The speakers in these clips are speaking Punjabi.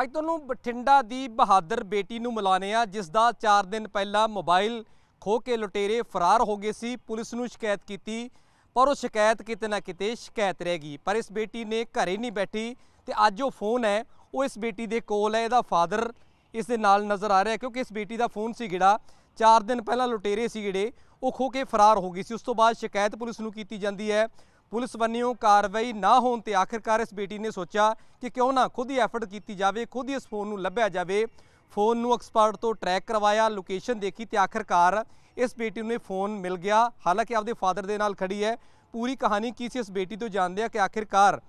ਅੱਜ ਤੁਹਾਨੂੰ ਬਠਿੰਡਾ ਦੀ ਬਹਾਦਰ ਬੇਟੀ ਨੂੰ ਮਿਲਾਨੇ ਆ ਜਿਸ ਦਾ 4 ਦਿਨ ਪਹਿਲਾਂ ਮੋਬਾਈਲ ਖੋ ਕੇ ਲੁਟੇਰੇ ਫਰਾਰ ਹੋ ਗਏ ਸੀ ਪੁਲਿਸ ਨੂੰ ਸ਼ਿਕਾਇਤ ਕੀਤੀ ਪਰ ਉਹ ਸ਼ਿਕਾਇਤ ਕਿਤੇ ਨਾ ਕਿਤੇ ਸ਼ਿਕਾਇਤ ਰਹਿ ਗਈ ਪਰ ਇਸ ਬੇਟੀ ਨੇ ਘਰੇ ਨਹੀਂ ਬੈਠੀ ਤੇ ਅੱਜ ਉਹ ਫੋਨ ਹੈ ਉਹ ਇਸ ਬੇਟੀ ਦੇ ਕੋਲ ਹੈ ਇਹਦਾ ਫਾਦਰ ਇਸ ਦੇ ਨਾਲ ਨਜ਼ਰ ਆ ਰਿਹਾ ਕਿਉਂਕਿ ਇਸ ਬੇਟੀ ਦਾ ਫੋਨ ਸੀ ਜਿਹੜਾ 4 ਦਿਨ ਪਹਿਲਾਂ ਲੁਟੇਰੇ ਸੀ ਜਿਹੜੇ ਉਹ ਖੋ ਕੇ ਫਰਾਰ ਹੋ ਗਈ ਸੀ ਉਸ ਤੋਂ ਬਾਅਦ ਸ਼ਿਕਾਇਤ ਪੁਲਿਸ ਨੂੰ ਕੀਤੀ ਜਾਂਦੀ ਹੈ ਪੁਲਿਸ ਵੱਲੋਂ ਕਾਰਵਾਈ ਨਾ ਹੋਣ ਤੇ ਆਖਿਰਕਾਰ ਇਸ ਬੇਟੀ ਨੇ ਸੋਚਿਆ ਕਿ ਕਿਉਂ ਨਾ ਖੁਦ ਹੀ ਐਫਰਟ ਕੀਤੀ ਜਾਵੇ ਖੁਦ ਹੀ ਇਸ ਫੋਨ ਨੂੰ ਲੱਭਿਆ ਜਾਵੇ ਫੋਨ ਨੂੰ ਐਕਸਪਰਟ ਤੋਂ ਟਰੈਕ ਕਰਵਾਇਆ ਲੋਕੇਸ਼ਨ ਦੇਖੀ ਤੇ ਆਖਿਰਕਾਰ ਇਸ ਬੇਟੀ ਨੂੰ ਫੋਨ ਮਿਲ ਗਿਆ ਹਾਲਾਂਕਿ ਆਪਦੇ ਫਾਦਰ ਦੇ ਨਾਲ ਖੜੀ ਹੈ ਪੂਰੀ ਕਹਾਣੀ ਕੀ ਸੀ ਇਸ ਬੇਟੀ ਤੋਂ ਜਾਣਦੇ ਆ ਕਿ ਆਖਿਰਕਾਰ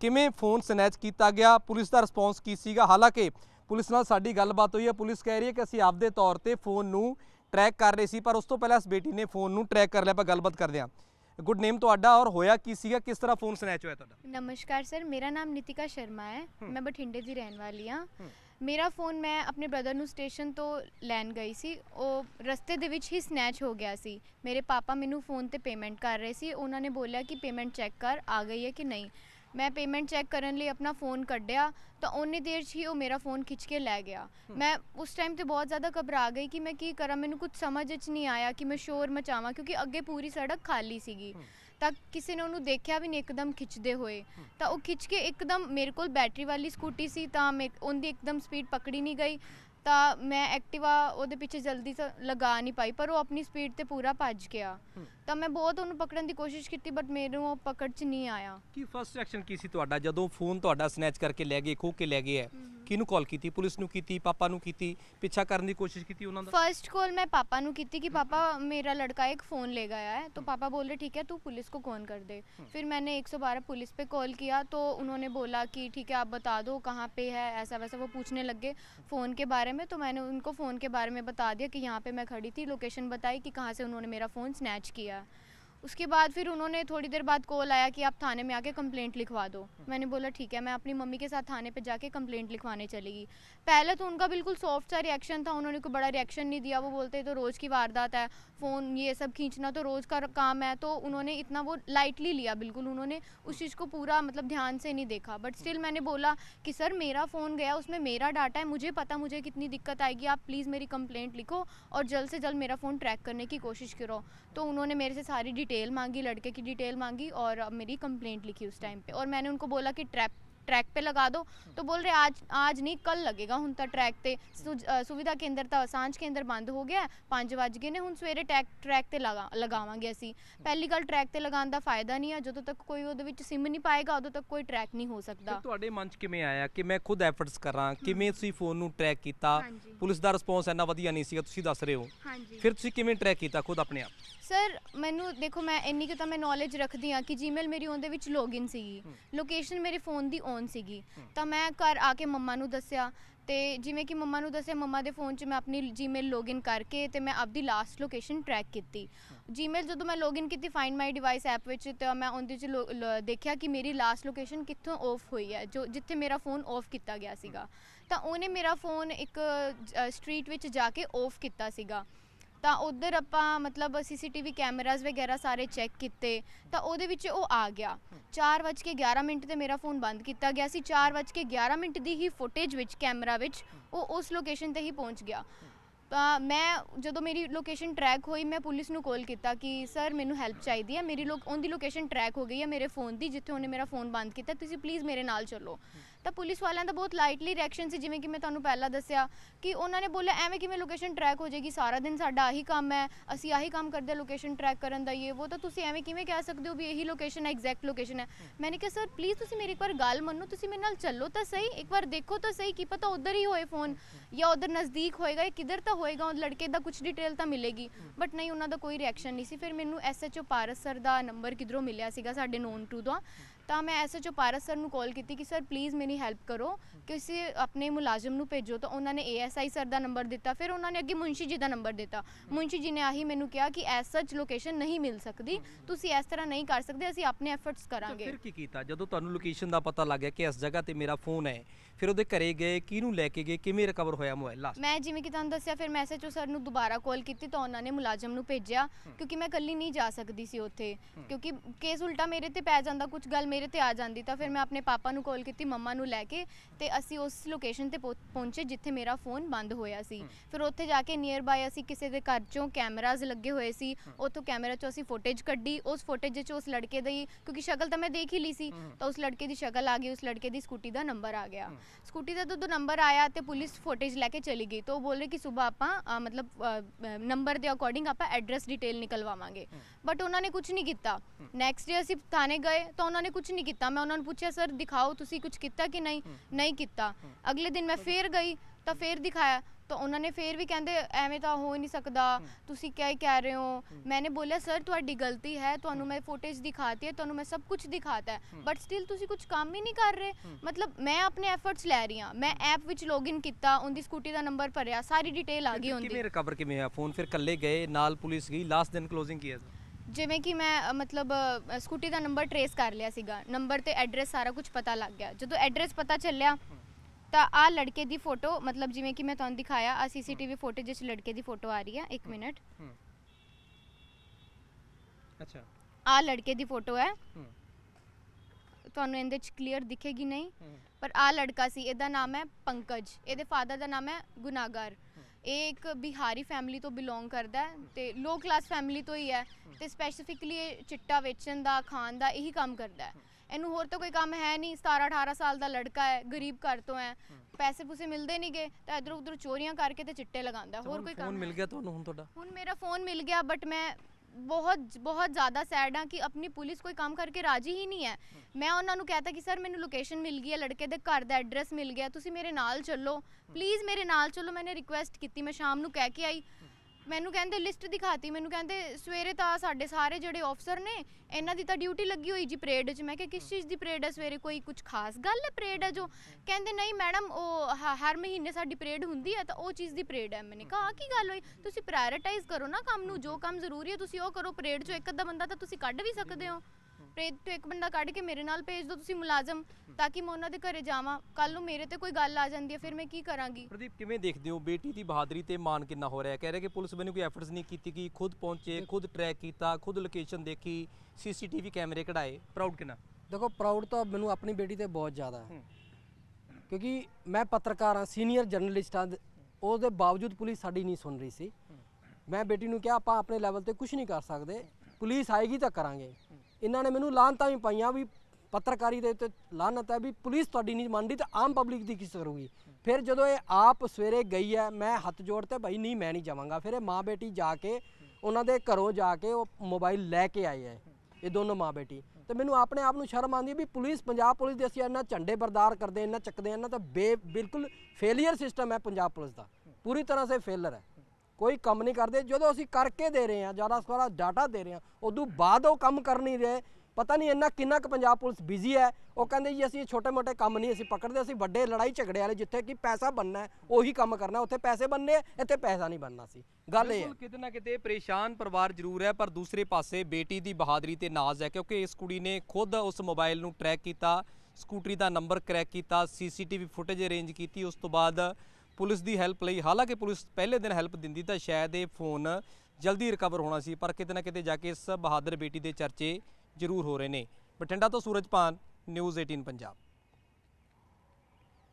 ਕਿਵੇਂ ਫੋਨ ਸਨੈਚ ਕੀਤਾ ਗਿਆ ਪੁਲਿਸ ਦਾ ਰਿਸਪੌਂਸ ਕੀ ਸੀਗਾ ਹਾਲਾਂਕਿ ਪੁਲਿਸ ਨਾਲ ਸਾਡੀ ਗੱਲਬਾਤ ਹੋਈ ਹੈ ਪੁਲਿਸ ਕਹਿ ਰਹੀ ਹੈ ਕਿ ਅਸੀਂ ਆਪਦੇ ਤੌਰ ਤੇ ਫੋਨ ਨੂੰ ਟਰੈਕ ਕਰ ਰਹੇ ਸੀ ਪਰ ਉਸ ਤੋਂ ਪਹਿਲਾਂ ਇਸ ਬੇਟੀ ਨੇ ਫੋਨ ਨੂੰ ਟਰੈਕ ਕਰ ਲਿਆ ਆਪਾਂ ਗੱਲਬਾਤ ਕਰਦੇ ਹਾਂ ਗੁੱਡ ਨੇਮ ਤੁਹਾਡਾ ਔਰ ਹੋਇਆ ਕੀ ਸੀਗਾ ਕਿਸ ਤਰ੍ਹਾਂ ਫੋਨ ਸਨੈਚ ਹੋਇਆ ਤੁਹਾਡਾ ਨਮਸਕਾਰ ਸਰ ਮੇਰਾ ਨਾਮ ਨਿਤਿਕਾ ਸ਼ਰਮਾ ਹੈ ਮੈਂ ਬਠਿੰਡੇ ਦੀ ਰਹਿਣ ਵਾਲੀ ਹਾਂ ਮੇਰਾ ਫੋਨ ਮੈਂ ਆਪਣੇ ਬ੍ਰਦਰ ਨੂੰ ਸਟੇਸ਼ਨ ਤੋਂ ਲੈਣ ਗਈ ਸੀ ਉਹ ਰਸਤੇ ਦੇ ਵਿੱਚ ਹੀ ਸਨੈਚ ਹੋ ਗਿਆ ਸੀ ਮੇਰੇ ਪਾਪਾ ਮੈਨੂੰ ਫੋਨ ਤੇ ਪੇਮੈਂਟ ਕਰ ਰਹੇ ਸੀ ਉਹਨਾਂ ਨੇ ਬੋਲਿਆ ਕਿ ਪੇਮੈਂਟ ਚੈੱਕ ਕਰ ਆ ਗਈ ਹੈ ਕਿ ਨਹੀਂ ਮੈਂ ਪੇਮੈਂਟ ਚੈੱਕ ਕਰਨ ਲਈ ਆਪਣਾ ਫੋਨ ਕੱਢਿਆ ਤਾਂ ਉਹਨੇ ਦੇਰ 'ਚ ਹੀ ਉਹ ਮੇਰਾ ਫੋਨ ਖਿੱਚ ਕੇ ਲੈ ਗਿਆ ਮੈਂ ਉਸ ਟਾਈਮ ਤੇ ਬਹੁਤ ਜ਼ਿਆਦਾ ਘਬਰਾ ਗਈ ਕਿ ਮੈਂ ਕੀ ਕਰਾਂ ਮੈਨੂੰ ਕੁਝ ਸਮਝ 'ਚ ਨਹੀਂ ਆਇਆ ਕਿ ਮੈਂ ਸ਼ੋਰ ਮਚਾਵਾਂ ਕਿਉਂਕਿ ਅੱਗੇ ਪੂਰੀ ਸੜਕ ਖਾਲੀ ਸੀਗੀ ਤਾਂ ਕਿਸੇ ਨੇ ਉਹਨੂੰ ਦੇਖਿਆ ਵੀ ਨਹੀਂ ਇੱਕਦਮ ਖਿੱਚਦੇ ਹੋਏ ਤਾਂ ਉਹ ਖਿੱਚ ਕੇ ਇੱਕਦਮ ਮੇਰੇ ਕੋਲ ਬੈਟਰੀ ਵਾਲੀ ਸਕੂਟੀ ਸੀ ਤਾਂ ਮੈਂ ਉਹਦੀ ਇੱਕਦਮ ਸਪੀਡ ਪਕੜੀ ਨਹੀਂ ਗਈ ਤਾਂ ਮੈਂ ਐਕਟਿਵਾ ਉਹਦੇ ਪਿੱਛੇ ਜਲਦੀ ਤੋਂ ਲਗਾ ਨਹੀਂ ਪਾਈ ਪਰ ਉਹ ਆਪਣੀ ਸਪੀਡ ਤੇ ਪੂਰਾ ਭੱਜ ਗਿਆ ਤਾਂ ਮੈਂ ਬਹੁਤ ਉਹਨੂੰ ਪਕੜਨ ਦੀ ਕੋਸ਼ਿਸ਼ ਕੀਤੀ ਬਟ ਮੇਰੇ ਉਹ ਪਕੜ 'ਚ ਨਹੀਂ ਆਇਆ ਕੀ ਫਸਟ ਐਕਸ਼ਨ ਕੀ ਸੀ ਤੁਹਾਡਾ ਜਦੋਂ ਫੋਨ ਤੁਹਾਡਾ ਸਨੈਚ ਕਰਕੇ ਲੈ ਗਏ ਖੋ ਕੇ ਲੈ ਗਏ ਹੈ ਕਿਹਨੂੰ ਕਾਲ ਕੀਤੀ ਪੁਲਿਸ ਨੂੰ ਕੀਤੀ ਪਾਪਾ ਨੂੰ ਕੀਤੀ ਪਿੱਛਾ ਕਰਨ ਦੀ ਕੋਸ਼ਿਸ਼ ਕੀਤੀ ਉਹਨਾਂ ਦਾ फर्स्ट कॉल मैं पापा ने की थी कि पापा मेरा लड़का एक फ़ोन ले गया है तो हम्म। पापा बोले ठीक है तू पुलिस को फ़ोन कर दे हम्म। फिर मैंने 112 पुलिस पे कॉल किया तो उन्होंने बोला कि ठीक है आप बता दो कहाँ पे है ऐसा वैसा वो पूछने लग गए फ़ोन के बारे में तो मैंने उनको फ़ोन के बारे में बता दिया कि यहाँ पे मैं खड़ी थी लोकेशन बताई कि कहाँ से उन्होंने मेरा फ़ोन स्नैच किया उसके बाद फिर उन्होंने थोड़ी देर बाद कॉल आया कि आप थाने में आके कंप्लेंट लिखवा दो हम्म। मैंने बोला ठीक है मैं अपनी मम्मी के साथ थाने पे जाके कंप्लेंट लिखवाने चलेगी पहले तो उनका बिल्कुल सॉफ्ट सा रिएक्शन था उन्होंने कोई बड़ा रिएक्शन नहीं दिया वो बोलते तो रोज़ की वारदात है फ़ोन ये सब खींचना तो रोज़ का काम है तो उन्होंने इतना वो लाइटली लिया बिल्कुल उन्होंने उस चीज़ को पूरा मतलब ध्यान से नहीं देखा बट स्टिल हम्म। मैंने बोला कि सर मेरा फ़ोन गया उसमें मेरा डाटा है मुझे पता मुझे कितनी दिक्कत आएगी आप प्लीज़ मेरी कंप्लेंट लिखो और जल्द से जल्द मेरा फ़ोन ट्रैक करने की कोशिश करो तो उन्होंने मेरे से सारी डिटेल डिटेल मांगी लड़के की डिटेल मांगी और मेरी कंप्लेंट लिखी उस टाइम पे और मैंने उनको बोला कि ट्रैप ਟਰੈਕ ਤੇ ਲਗਾ ਦੋ ਤੋ ਬੋਲ ਰਹੇ ਆਜ ਆਜ ਨਹੀਂ ਕੱਲ ਲੱਗੇਗਾ ਹੁਣ ਤਾਂ ਟਰੈਕ ਤੇ ਸੁਵਿਧਾ ਕੇਂਦਰ ਤਾਂ ਸਾਂਝ ਕੇਂਦਰ ਬੰਦ ਹੋ ਗਿਆ 5 ਵਜ ਗਏ ਨੇ ਹੁਣ ਸਵੇਰੇ ਟਰੈਕ ਟਰੈਕ ਤੇ ਲਗਾਵਾਂਗੇ ਅਸੀਂ ਪਹਿਲੀ ਗੱਲ ਟਰੈਕ ਤੇ ਲਗਾਉਣ ਦਾ ਫਾਇਦਾ ਨਹੀਂ ਆ ਜਦੋਂ ਤੱਕ ਕੋਈ ਉਹਦੇ ਵਿੱਚ ਸਿਮ ਨਹੀਂ ਪਾਏਗਾ ਉਦੋਂ ਤੱਕ ਕੋਈ ਟਰੈਕ ਨਹੀਂ ਹੋ ਸਕਦਾ ਤੁਹਾਡੇ ਮਨ 'ਚ ਕਿਵੇਂ ਆਇਆ ਕਿ ਮੈਂ ਖੁਦ ਐਫਰਟਸ ਕਰਾਂ ਕਿਵੇਂ ਤੁਸੀਂ ਫੋਨ ਨੂੰ ਟਰੈਕ ਕੀਤਾ ਪੁਲਿਸ ਦਾ ਰਿਸਪੌਂਸ ਇੰਨਾ ਵਧੀਆ ਨਹੀਂ ਸੀਗਾ ਤੁਸੀਂ ਦੱਸ ਰਹੇ ਹੋ ਫਿਰ ਤੁਸੀਂ ਕਿਵੇਂ ਟਰੈਕ ਕੀਤਾ ਖੁਦ ਆਪਣੇ ਆਪ ਸਰ ਮੈਨੂੰ ਦੇਖੋ ਮੈਂ ਇੰਨੀ ਕਿ ਤਾਂ ਮੈਂ ਨੌਲੇਜ ਰੱਖਦੀ ਆ ਕਿ ਜੀਮੇਲ ਮੇਰੀ ਉਹਦੇ ਵਿੱਚ ਲੌਗਇਨ ਸੀਗੀ ਲੋਕੇਸ਼ਨ ਮੇਰੇ ਫੋਨ ਦੀ ਔਨ ਸੀਗੀ ਤਾਂ ਮੈਂ ਘਰ ਆ ਕੇ ਮੰਮਾ ਨੂੰ ਦੱਸਿਆ ਤੇ ਜਿਵੇਂ ਕਿ ਮੰਮਾ ਨੂੰ ਦੱਸਿਆ ਮੰਮਾ ਦੇ ਫੋਨ 'ਚ ਮੈਂ ਆਪਣੀ ਜੀਮੇਲ ਲੌਗਇਨ ਕਰਕੇ ਤੇ ਮੈਂ ਆਪਦੀ ਲਾਸਟ ਲੋਕੇਸ਼ਨ ਟਰੈਕ ਕੀਤੀ ਜੀਮੇਲ ਜਦੋਂ ਮੈਂ ਲੌਗਇਨ ਕੀਤੀ ਫਾਈਂਡ ਮਾਈ ਡਿਵਾਈਸ ਐਪ ਵਿੱਚ ਤੇ ਮੈਂ ਉਹਦੇ 'ਚ ਦੇਖਿਆ ਕਿ ਮੇਰੀ ਲਾਸਟ ਲੋਕੇਸ਼ਨ ਕਿੱਥੋਂ ਆਫ ਹੋਈ ਹੈ ਜੋ ਜਿੱਥੇ ਮੇਰਾ ਫੋਨ ਆਫ ਕੀਤਾ ਗਿਆ ਸੀਗਾ ਤਾਂ ਉਹਨੇ ਮੇਰਾ ਫੋਨ ਇੱਕ ਸਟਰੀਟ ਵਿੱਚ ਜਾ ਕੇ ਆਫ ਕੀਤਾ ਸੀਗਾ ਤਾਂ ਉਧਰ ਆਪਾਂ ਮਤਲਬ ਸੀਸੀਟੀਵੀ ਕੈਮਰਾਜ਼ ਵਗੈਰਾ ਸਾਰੇ ਚੈੱਕ ਕੀਤੇ ਤਾਂ ਉਹਦੇ ਵਿੱਚ ਉਹ ਆ ਗਿਆ 4:11 ਮਿੰਟ ਤੇ ਮੇਰਾ ਫੋਨ ਬੰਦ ਕੀਤਾ ਗਿਆ ਸੀ 4:11 ਮਿੰਟ ਦੀ ਹੀ ਫੁਟੇਜ ਵਿੱਚ ਕੈਮਰਾ ਵਿੱਚ ਉਹ ਉਸ ਲੋਕੇਸ਼ਨ ਤੇ ਹੀ ਪਹੁੰਚ ਗਿਆ ਤਾਂ ਮੈਂ ਜਦੋਂ ਮੇਰੀ ਲੋਕੇਸ਼ਨ ਟਰੈਕ ਹੋਈ ਮੈਂ ਪੁਲਿਸ ਨੂੰ ਕਾਲ ਕੀਤਾ ਕਿ ਸਰ ਮੈਨੂੰ ਹੈਲਪ ਚਾਹੀਦੀ ਹੈ ਮੇਰੀ ਲੋਕ ਉਹਦੀ ਲੋਕੇਸ਼ਨ ਟਰੈਕ ਹੋ ਗਈ ਹੈ ਮੇਰੇ ਫੋਨ ਦੀ ਜਿੱਥੇ ਉਹਨੇ ਮੇਰਾ ਫੋਨ ਬੰਦ ਕੀਤਾ ਤੁਸੀਂ ਪਲੀਜ਼ ਮੇਰੇ ਨਾਲ ਚੱਲੋ ਤਾਂ ਪੁਲਿਸ ਵਾਲਿਆਂ ਦਾ ਬਹੁਤ ਲਾਈਟਲੀ ਰਿਐਕਸ਼ਨ ਸੀ ਜਿਵੇਂ ਕਿ ਮੈਂ ਤੁਹਾਨੂੰ ਪਹਿਲਾਂ ਦੱਸਿਆ ਕਿ ਉਹਨਾਂ ਨੇ ਬੋਲਿਆ ਐਵੇਂ ਕਿਵੇਂ ਲੋਕੇਸ਼ਨ ਟਰੈਕ ਹੋ ਜਾਏਗੀ ਸਾਰਾ ਦਿਨ ਸਾਡਾ ਆਹੀ ਕੰਮ ਹੈ ਅਸੀਂ ਆਹੀ ਕੰਮ ਕਰਦੇ ਲੋਕੇਸ਼ਨ ਟਰੈਕ ਕਰਨ ਦਾ ਇਹ ਉਹ ਤਾਂ ਤੁਸੀਂ ਐਵੇਂ ਕਿਵੇਂ ਕਹਿ ਸਕਦੇ ਹੋ ਵੀ ਇਹੀ ਲੋਕੇਸ਼ਨ ਹੈ ਐਗਜ਼ੈਕਟ ਲੋਕੇਸ਼ਨ ਹੈ ਮੈਨੇ ਕਿਹਾ ਸਰ ਪਲੀਜ਼ ਤੁਸੀਂ ਮੇਰੇ ਇੱਕ ਵਾਰ ਗੱਲ ਮੰਨੋ ਤੁਸੀਂ ਮੇਰੇ ਨਾਲ ਚੱਲੋ ਤਾਂ ਸਹੀ ਇੱਕ ਵਾਰ ਦੇਖੋ ਤਾਂ ਸਹੀ ਕੀ ਪਤਾ ਉਧਰ ਹੀ ਹੋਏ ਫੋਨ ਜਾਂ ਉਧਰ ਨਜ਼ਦੀਕ ਹੋਏਗਾ ਇਹ ਕਿਧਰ ਤਾਂ ਹੋਏਗਾ ਉਹ ਲੜਕੇ ਦਾ ਕੁਝ ਡਿਟੇਲ ਤਾਂ ਮਿਲੇਗੀ ਬਟ ਨਹੀਂ ਉਹਨਾਂ ਦਾ ਕੋਈ ਰਿਐਕਸ਼ਨ ਨਹੀਂ ਸੀ ਫਿਰ ਮੈਨੂੰ ਐਸਐਚਓ ਪਾਰਸ ਸਰ ਦਾ ਨੰਬਰ ਕਿਧਰੋਂ ਮਿਲਿਆ ਸੀਗਾ ਸਾਡੇ ਨੋਨ ਟੂ ਦਾ ਤਾਂ ਮੈਂ ਐਸਐਚਓ ਪਾਰਸ ਸਰ ਨੂੰ ਕਾਲ ਕੀਤੀ ਕਿ ਸਰ ਪਲੀਜ਼ ਮੇਰੀ ਹੈਲਪ ਕਰੋ ਕਿਸੇ ਆਪਣੇ ਮੁਲਾਜ਼ਮ ਨੂੰ ਭੇਜੋ ਤਾਂ ਉਹਨਾਂ ਨੇ ਏਐਸਆਈ ਸਰ ਦਾ ਨੰਬਰ ਦਿੱਤਾ ਫਿਰ ਉਹਨਾਂ ਨੇ ਅੱਗੇ ਮੁੰਸ਼ੀ ਜੀ ਦਾ ਨੰਬਰ ਦਿੱਤਾ ਮੁੰਸ਼ੀ ਜੀ ਨੇ ਆਹੀ ਮੈਨੂੰ ਕਿਹਾ ਕਿ ਐਸ ਸੱਚ ਲੋਕੇਸ਼ਨ ਨਹੀਂ ਮਿਲ ਸਕਦੀ ਤੁਸੀਂ ਇਸ ਤਰ੍ਹਾਂ ਨਹੀਂ ਕਰ ਸਕਦੇ ਅਸੀਂ ਆਪਣੇ ਐਫਰਟਸ ਕਰਾਂਗੇ ਫਿਰ ਕੀ ਕੀਤਾ ਜਦੋਂ ਤੁਹਾਨੂੰ ਲੋਕੇਸ਼ਨ ਦਾ ਪਤਾ ਲੱਗ ਗਿਆ ਕਿ ਇਸ ਜਗ੍ਹਾ ਤੇ ਮੇਰਾ ਫੋਨ ਹੈ ਫਿਰ ਉਹਦੇ ਘਰੇ ਗਏ ਕਿਹਨੂੰ ਲੈ ਕੇ ਗਏ ਕਿਵੇਂ ਰਿਕਵਰ ਹੋਇਆ ਮੋਬਾਈਲ ਲਾਸਟ ਮੈਂ ਜਿਵੇਂ ਕਿ ਤੁਹਾਨੂੰ ਦੱਸਿਆ ਫਿਰ ਮੈਸੇਜ ਉਹ ਸਰ ਨੂੰ ਦੁਬਾਰਾ ਕਾਲ ਕੀਤੀ ਤਾਂ ਉਹਨਾਂ ਨੇ ਮੁਲਾਜ਼ਮ ਨੂੰ ਭੇਜਿਆ ਕਿਉਂਕਿ ਮੈਂ ਇਕੱਲੀ ਨਹੀਂ ਜਾ ਸਕਦੀ ਸੀ ਉੱਥੇ ਕਿਉਂਕਿ ਕੇਸ ਉਲਟਾ ਮੇਰੇ ਤੇ ਪੈ ਜਾਂਦਾ ਕੁਝ ਗੱਲ ਮੇਰੇ ਤੇ ਆ ਜਾਂਦੀ ਤਾਂ ਫਿਰ ਮੈਂ ਆਪਣੇ ਪਾਪਾ ਨੂੰ ਕਾਲ ਕੀਤੀ ਮੰਮਾ ਨੂੰ ਲੈ ਕੇ ਤੇ ਅਸੀਂ ਉਸ ਲੋਕੇਸ਼ਨ ਤੇ ਪਹੁੰਚੇ ਜਿੱਥੇ ਮੇਰਾ ਫੋਨ ਬੰਦ ਹੋਇਆ ਸੀ ਫਿਰ ਉੱਥੇ ਜਾ ਕੇ ਨੀਅਰ ਬਾਈ ਅਸੀਂ ਕਿਸੇ ਦੇ ਘਰ ਚੋਂ ਕੈਮਰਾਜ਼ ਲੱਗੇ ਹੋਏ ਸੀ ਉੱਥੋਂ ਕੈਮਰਾ ਚੋਂ ਅਸੀਂ ਫੁਟੇਜ ਕੱਢੀ ਉਸ ਫੁਟੇਜ 'ਚ ਉਸ ਲੜਕੇ ਦੀ ਕਿਉਂਕਿ ਸ਼ਕਲ ਤਾਂ ਮੈਂ ਦੇਖ ਹੀ ਲਈ ਸੀ ਤਾਂ ਉਸ ਲੜਕੇ ਦੀ ਸ਼ਕਲ ਆ ਗਈ ਉਸ ਲੜਕੇ ਦੀ ਸਕੂਟੀ ਦਾ ਨੰਬਰ ਆ ਗਿਆ ਸਕੂਟੀ ਦਾ ਦੋ ਨੰਬਰ ਆਇਆ ਤੇ ਪੁਲਿਸ ਫੁਟੇਜ ਲੈ ਕੇ ਚਲੀ ਗਈ ਤਾਂ ਉਹ ਬੋਲ ਰਹੇ ਕਿ ਸਵੇਰ ਆਪਾਂ ਮਤਲਬ ਨੰਬਰ ਦੇ ਅਕੋਰਡਿੰਗ ਆਪਾਂ ਐਡਰੈਸ ਡਿਟੇਲ ਨਿਕਲਵਾਵਾਂਗੇ ਬਟ ਉਹਨਾਂ ਨੇ ਕੁਝ ਨਹੀਂ ਕੀਤਾ ਨੈਕਸਟ ਡੇ ਅਸੀਂ ਥਾਣੇ ਗਏ ਤਾਂ ਉਹਨਾਂ ਨੇ ਕੁਝ ਨਹੀਂ ਕੀਤਾ ਮੈਂ ਉਹਨਾਂ ਨੂੰ ਪੁੱਛਿਆ ਸਰ ਦਿਖਾਓ ਤੁਸੀਂ ਕੁਝ ਕੀਤਾ ਕਿ ਨਹੀਂ ਨਹੀਂ ਕੀਤਾ ਅਗਲੇ ਦਿਨ ਮੈਂ ਫੇਰ ਗਈ ਤਾਂ ਫੇਰ ਦਿਖਾਇਆ ਤਾਂ ਉਹਨਾਂ ਨੇ ਫੇਰ ਵੀ ਕਹਿੰਦੇ ਐਵੇਂ ਤਾਂ ਹੋ ਹੀ ਨਹੀਂ ਸਕਦਾ ਤੁਸੀਂ ਕਿਆ ਹੀ ਕਹਿ ਰਹੇ ਹੋ ਮੈਨੇ ਬੋਲਿਆ ਸਰ ਤੁਹਾਡੀ ਗਲਤੀ ਹੈ ਤੁਹਾਨੂੰ ਮੈਂ ਫੁਟੇਜ ਦਿਖਾਤੀ ਹੈ ਤੁਹਾਨੂੰ ਮੈਂ ਸਭ ਕੁਝ ਦਿਖਾਤਾ ਹੈ ਬਟ ਸਟਿਲ ਤੁਸੀਂ ਕੁਝ ਕੰਮ ਹੀ ਨਹੀਂ ਕਰ ਰਹੇ ਮਤਲਬ ਮੈਂ ਆਪਣੇ ਐਫਰਟਸ ਲੈ ਰਹੀ ਹਾਂ ਮੈਂ ਐਪ ਵਿੱਚ ਲੌਗਇਨ ਕੀਤਾ ਉਹਦੀ ਸਕੂਟੀ ਦਾ ਨੰਬਰ ਭਰਿਆ ਸਾਰੀ ਡਿਟੇਲ ਆ ਗਈ ਹੁੰਦੀ ਕਿਵੇਂ ਰਿਕਵਰ ਕਿਵੇਂ ਆ ਫੋਨ ਫਿਰ ਕੱਲੇ ਗਏ ਨਾਲ ਪੁਲਿਸ ਗਈ ਲਾਸਟ ਦਿਨ ਕਲੋਜ਼ਿੰਗ ਕੀਤਾ ਜਿਵੇਂ ਕਿ ਮੈਂ ਮਤਲਬ ਸਕੂਟੀ ਦਾ ਨੰਬਰ ਟਰੇਸ ਕਰ ਲਿਆ ਸੀਗਾ ਨੰਬਰ ਤੇ ਐਡਰੈਸ ਸਾਰਾ ਕੁਝ ਪਤਾ ਲੱਗ ਗਿਆ ਜਦੋਂ ਐਡਰੈਸ ਪਤਾ ਚੱਲਿਆ ਤਾਂ ਆ ਲੜਕੇ ਦੀ ਫੋਟੋ ਮਤਲਬ ਜਿਵੇਂ ਕਿ ਮੈਂ ਤੁਹਾਨੂੰ ਦਿਖਾਇਆ ਆ ਸੀਸੀਟੀਵੀ ਫੁਟੇਜ ਵਿੱਚ ਲੜਕੇ ਦੀ ਫੋਟੋ ਆ ਰਹੀ ਹੈ 1 ਮਿੰਟ ਅੱਛਾ ਆ ਲੜਕੇ ਦੀ ਫੋਟੋ ਹੈ ਤੁਹਾਨੂੰ ਇਹਦੇ ਵਿੱਚ ਕਲੀਅਰ ਦਿਖੇਗੀ ਨਹੀਂ ਪਰ ਆ ਲੜਕਾ ਸੀ ਇਹਦਾ ਨਾਮ ਹੈ ਪੰਕਜ ਇਹਦੇ ਫਾਦਰ ਦਾ ਨਾਮ ਹੈ ਗੁਨਾਗਰ ਇਹ ਇੱਕ ਬਿਹਾਰੀ ਫੈਮਿਲੀ ਤੋਂ ਬਿਲੋਂਗ ਕਰਦਾ ਹੈ ਤੇ ਲੋ ਕਲਾਸ ਫੈਮਿਲੀ ਤੋਂ ਹੀ ਹੈ ਤੇ ਸਪੈਸੀਫਿਕਲੀ ਇਹ ਚਿੱਟਾ ਵੇਚਣ ਦਾ ਖਾਣ ਦਾ ਇਹੀ ਕੰਮ ਕਰਦਾ ਹੈ ਇਹਨੂੰ ਹੋਰ ਤਾਂ ਕੋਈ ਕੰਮ ਹੈ ਨਹੀਂ 17 18 ਸਾਲ ਦਾ ਲੜਕਾ ਹੈ ਗਰੀਬ ਘਰ ਤੋਂ ਹੈ ਪੈਸੇ ਪੂਸੇ ਮਿਲਦੇ ਨਹੀਂਗੇ ਤਾਂ ਇਧਰ ਉਧਰ ਚੋਰੀਆਂ ਕਰਕੇ ਤੇ ਚਿੱਟੇ ਲਗਾਉਂਦਾ ਹੋਰ ਕੋਈ ਕੰਮ ਫੋਨ ਮਿਲ ਗਿਆ ਤੁਹਾਨੂੰ ਹੁਣ ਤੁਹਾਡਾ ਹੁਣ ਮੇਰਾ ਫੋਨ ਮਿਲ ਗਿਆ ਬਟ ਮੈਂ ਬਹੁਤ ਬਹੁਤ ਜ਼ਿਆਦਾ ਸੈਡ ਆ ਕਿ ਆਪਣੀ ਪੁਲਿਸ ਕੋਈ ਕੰਮ ਕਰਕੇ ਰਾਜੀ ਹੀ ਨਹੀਂ ਹੈ ਮੈਂ ਉਹਨਾਂ ਨੂੰ ਕਹਤਾ ਕਿ ਸਰ ਮੈਨੂੰ ਲੋਕੇਸ਼ਨ ਮਿਲ ਗਈ ਹੈ ਲੜਕੇ ਦੇ ਘਰ ਦਾ ਐਡਰੈਸ ਮਿਲ ਗਿਆ ਤੁਸੀਂ ਮੇਰੇ ਨਾਲ ਚੱਲੋ ਪਲੀਜ਼ ਮੇਰੇ ਨਾਲ ਚੱਲੋ ਮੈਨੇ ਰਿਕੁਐਸਟ ਕੀਤੀ ਮੈਂ ਸ਼ਾਮ ਨੂੰ ਕਹਿ ਕੇ ਆਈ ਮੈਨੂੰ ਕਹਿੰਦੇ ਲਿਸਟ ਦਿਖਾਤੀ ਮੈਨੂੰ ਕਹਿੰਦੇ ਸਵੇਰੇ ਤਾਂ ਸਾਡੇ ਸਾਰੇ ਜਿਹੜੇ ਅਫਸਰ ਨੇ ਇਹਨਾਂ ਦੀ ਤਾਂ ਡਿਊਟੀ ਲੱਗੀ ਹੋਈ ਜੀ ਪਰੇਡ 'ਚ ਮੈਂ ਕਿਹਾ ਕਿਸ ਚੀਜ਼ ਦੀ ਪਰੇਡ ਹੈ ਸਵੇਰੇ ਕੋਈ ਕੁਝ ਖਾਸ ਗੱਲ ਹੈ ਪਰੇਡ ਹੈ ਜੋ ਕਹਿੰਦੇ ਨਹੀਂ ਮੈਡਮ ਉਹ ਹਰ ਮਹੀਨੇ ਸਾਡੀ ਪਰੇਡ ਹੁੰਦੀ ਹੈ ਤਾਂ ਉਹ ਚੀਜ਼ ਦੀ ਪਰੇਡ ਹੈ ਮੈਨੇ ਕਹਾ ਕੀ ਗੱਲ ਹੋਈ ਤੁਸੀਂ ਪ੍ਰਾਇੋਰਟਾਈਜ਼ ਕਰੋ ਨਾ ਕੰਮ ਨੂੰ ਜੋ ਕੰਮ ਜ਼ਰੂਰੀ ਹੈ ਤੁਸੀਂ ਉਹ ਕਰੋ ਪਰੇਡ 'ਚੋਂ ਇੱਕ ਅੱਧਾ ਬੰਦਾ ਤਾਂ ਤੁਸੀਂ ਕੱਢ ਵੀ ਸਕਦੇ ਹੋ ਪ੍ਰੇਤ ਤੋਂ ਇੱਕ ਬੰਦਾ ਕੱਢ ਕੇ ਮੇਰੇ ਨਾਲ ਭੇਜ ਦਿਓ ਤੁਸੀਂ ਮੁਲਾਜ਼ਮ ਤਾਂ ਕਿ ਮੈਂ ਉਹਨਾਂ ਦੇ ਘਰੇ ਜਾਵਾਂ ਕੱਲ ਨੂੰ ਮੇਰੇ ਤੇ ਕੋਈ ਗੱਲ ਆ ਜਾਂਦੀ ਹੈ ਫਿਰ ਮੈਂ ਕੀ ਕਰਾਂਗੀ ਪ੍ਰਦੀਪ ਕਿਵੇਂ ਦੇਖਦੇ ਹੋ ਬੇਟੀ ਦੀ ਬਹਾਦਰੀ ਤੇ ਮਾਨ ਕਿੰਨਾ ਹੋ ਰਿਹਾ ਕਹਿ ਰਹੇ ਕਿ ਪੁਲਿਸ ਬੰਨੇ ਕੋਈ ਐਫਰਟਸ ਨਹੀਂ ਕੀਤੀ ਗਈ ਖੁਦ ਪਹੁੰਚੇ ਖੁਦ ਟਰੈਕ ਕੀਤਾ ਖੁਦ ਲੋਕੇਸ਼ਨ ਦੇਖੀ ਸੀਸੀਟੀਵੀ ਕੈਮਰੇ ਕਢਾਏ ਪ੍ਰਾਊਡ ਕਿੰਨਾ ਦੇਖੋ ਪ੍ਰਾਊਡ ਤਾਂ ਮੈਨੂੰ ਆਪਣੀ ਬੇਟੀ ਤੇ ਬਹੁਤ ਜ਼ਿਆਦਾ ਹੈ ਕਿਉਂਕਿ ਮੈਂ ਪੱਤਰਕਾਰ ਹਾਂ ਸੀਨੀਅਰ ਜਰਨਲਿਸਟ ਹਾਂ ਉਹਦੇ ਬਾਵਜੂਦ ਪੁਲਿਸ ਸਾਡੀ ਨਹੀਂ ਸੁਣ ਰਹੀ ਸੀ ਮੈਂ ਬੇਟੀ ਨੂੰ ਕਿਹਾ ਆਪਾਂ ਆਪਣੇ ਲੈਵਲ ਤੇ ਕੁਝ ਨਹੀਂ ਕਰ ਸਕਦੇ ਪੁਲਿਸ ਆਏਗੀ ਤਾਂ ਕਰਾਂਗੇ ਇਹਨਾਂ ਨੇ ਮੈਨੂੰ ਲਾਹਨਤਾਂ ਵੀ ਪਾਈਆਂ ਵੀ ਪੱਤਰਕਾਰੀ ਦੇ ਉੱਤੇ ਲਾਹਨਤ ਹੈ ਵੀ ਪੁਲਿਸ ਤੁਹਾਡੀ ਨਹੀਂ ਮੰਨਦੀ ਤਾਂ ਆਮ ਪਬਲਿਕ ਦੀ ਕਿਸ ਕਰੂਗੀ ਫਿਰ ਜਦੋਂ ਇਹ ਆਪ ਸਵੇਰੇ ਗਈ ਹੈ ਮੈਂ ਹੱਥ ਜੋੜ ਤੇ ਭਾਈ ਨਹੀਂ ਮੈਂ ਨਹੀਂ ਜਾਵਾਂਗਾ ਫਿਰ ਇਹ ਮਾਂ ਬੇਟੀ ਜਾ ਕੇ ਉਹਨਾਂ ਦੇ ਘਰੋਂ ਜਾ ਕੇ ਉਹ ਮੋਬਾਈਲ ਲੈ ਕੇ ਆਏ ਹੈ ਇਹ ਦੋਨੋਂ ਮਾਂ ਬੇਟੀ ਤੇ ਮੈਨੂੰ ਆਪਣੇ ਆਪ ਨੂੰ ਸ਼ਰਮ ਆਉਂਦੀ ਵੀ ਪੁਲਿਸ ਪੰਜਾਬ ਪੁਲਿਸ ਦੇ ਅਸੀਂ ਇੰਨਾ ਝੰਡੇ ਬਰਦਾਰ ਕਰਦੇ ਇੰਨਾ ਚੱਕਦੇ ਇੰਨਾ ਤਾਂ ਬਿਲਕੁਲ ਫੇਲਿਅਰ ਸਿਸਟਮ ਹੈ ਪੰਜਾਬ ਪੁਲਿਸ ਦਾ ਪੂਰੀ ਤਰ੍ਹਾਂ ਸੇ ਫੇਲਰ ਹੈ ਕੋਈ ਕੰਮ ਨਹੀਂ ਕਰਦੇ ਜਦੋਂ ਅਸੀਂ ਕਰਕੇ ਦੇ ਰਹੇ ਹਾਂ ਜ਼ਿਆਦਾ ਸਾਰਾ ਡਾਟਾ ਦੇ ਰਹੇ ਹਾਂ ਉਦੋਂ ਬਾਅਦ ਉਹ ਕੰਮ ਕਰ ਨਹੀਂ ਰਹੇ ਪਤਾ ਨਹੀਂ ਇੰਨਾ ਕਿੰਨਾ ਕੁ ਪੰਜਾਬ ਪੁਲਿਸ ਬਿਜ਼ੀ ਹੈ ਉਹ ਕਹਿੰਦੇ ਜੀ ਅਸੀਂ ਛੋਟੇ-ਮੋਟੇ ਕੰਮ ਨਹੀਂ ਅਸੀਂ ਪਕੜਦੇ ਅਸੀਂ ਵੱਡੇ ਲੜਾਈ ਝਗੜੇ ਵਾਲੇ ਜਿੱਥੇ ਕਿ ਪੈਸਾ ਬੰਨਣਾ ਉਹੀ ਕੰਮ ਕਰਨਾ ਉੱਥੇ ਪੈਸੇ ਬੰਨਨੇ ਇੱਥੇ ਪੈਸਾ ਨਹੀਂ ਬੰਨਣਾ ਸੀ ਗੱਲ ਇਹ ਕਿਤੇ ਨਾ ਕਿਤੇ ਪਰੇਸ਼ਾਨ ਪਰਿਵਾਰ ਜ਼ਰੂਰ ਹੈ ਪਰ ਦੂਸਰੇ ਪਾਸੇ ਬੇਟੀ ਦੀ ਬਹਾਦਰੀ ਤੇ ਨਾਜ਼ ਹੈ ਕਿਉਂਕਿ ਇਸ ਕੁੜੀ ਨੇ ਖੁਦ ਉਸ ਮੋਬਾਈਲ ਨੂੰ ਟਰੈਕ ਕੀਤਾ ਸਕੂਟਰੀ ਦਾ ਨੰਬਰ ਕਰੈਕ ਕੀਤਾ ਸੀਸੀਟੀਵੀ ਫੁਟੇਜ ਅਰੇਂਜ ਕੀਤੀ ਉਸ ਤੋਂ ਬਾਅਦ ਪੁਲਿਸ ਦੀ ਹੈਲਪ ਲਈ ਹਾਲਾਂਕਿ ਪੁਲਿਸ ਪਹਿਲੇ ਦਿਨ ਹੈਲਪ ਦਿੰਦੀ ਤਾਂ ਸ਼ਾਇਦ ਇਹ ਫੋਨ ਜਲਦੀ ਰਿਕਵਰ ਹੋਣਾ ਸੀ ਪਰ ਕਿਤੇ ਨਾ ਕਿਤੇ ਜਾ ਕੇ ਇਸ ਬਹਾਦਰ ਬੇਟੀ ਦੇ ਚਰਚੇ ਜ਼ਰੂਰ ਹੋ ਰਹੇ ਨੇ ਬਠਿੰਡਾ ਤੋਂ ਸੂਰਜਪਾਨ ਨਿਊਜ਼ 18 ਪੰਜਾਬ